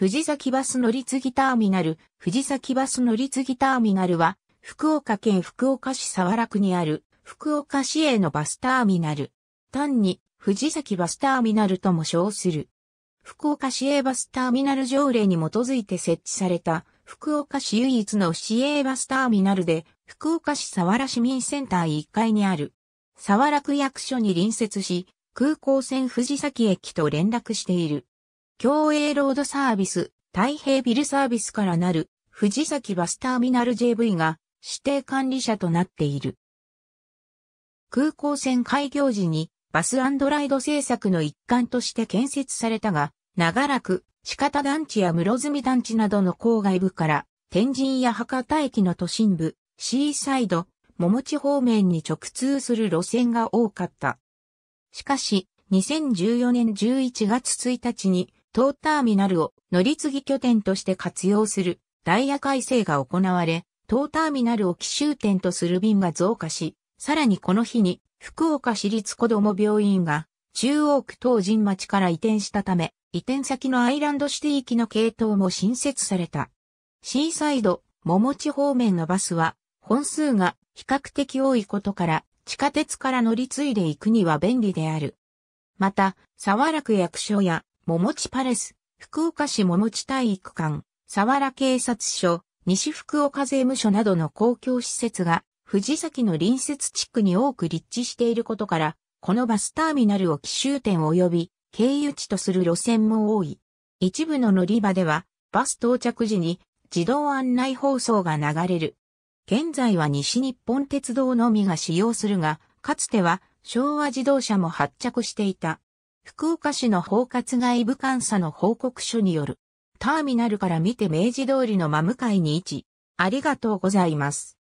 藤崎バス乗り継ぎターミナル、藤崎バス乗り継ぎターミナルは、福岡県福岡市沢楽にある、福岡市営のバスターミナル。単に、藤崎バスターミナルとも称する。福岡市営バスターミナル条例に基づいて設置された、福岡市唯一の市営バスターミナルで、福岡市沢良市民センター1階にある。沢楽区役所に隣接し、空港線藤崎駅と連絡している。共栄ロードサービス、太平ビルサービスからなる、藤崎バスターミナル JV が指定管理者となっている。空港線開業時にバスライド政策の一環として建設されたが、長らく四方団地や室積団地などの郊外部から天神や博多駅の都心部、シーサイド、桃地方面に直通する路線が多かった。しかし、2014年11月1日に当ターミナルを乗り継ぎ拠点として活用するダイヤ改正が行われ、当ターミナルを奇襲点とする便が増加し、さらにこの日に福岡市立子ども病院が中央区東神町から移転したため、移転先のアイランドシティ行きの系統も新設された。シーサイド、桃地方面のバスは、本数が比較的多いことから、地下鉄から乗り継いで行くには便利である。また、沢楽役所や桃地パレス、福岡市桃地体育館、佐原警察署、西福岡税務署などの公共施設が、藤崎の隣接地区に多く立地していることから、このバスターミナルを奇襲点及び経由地とする路線も多い。一部の乗り場では、バス到着時に自動案内放送が流れる。現在は西日本鉄道のみが使用するが、かつては昭和自動車も発着していた。福岡市の包括外部監査の報告書による、ターミナルから見て明治通りの真向かいに位置、ありがとうございます。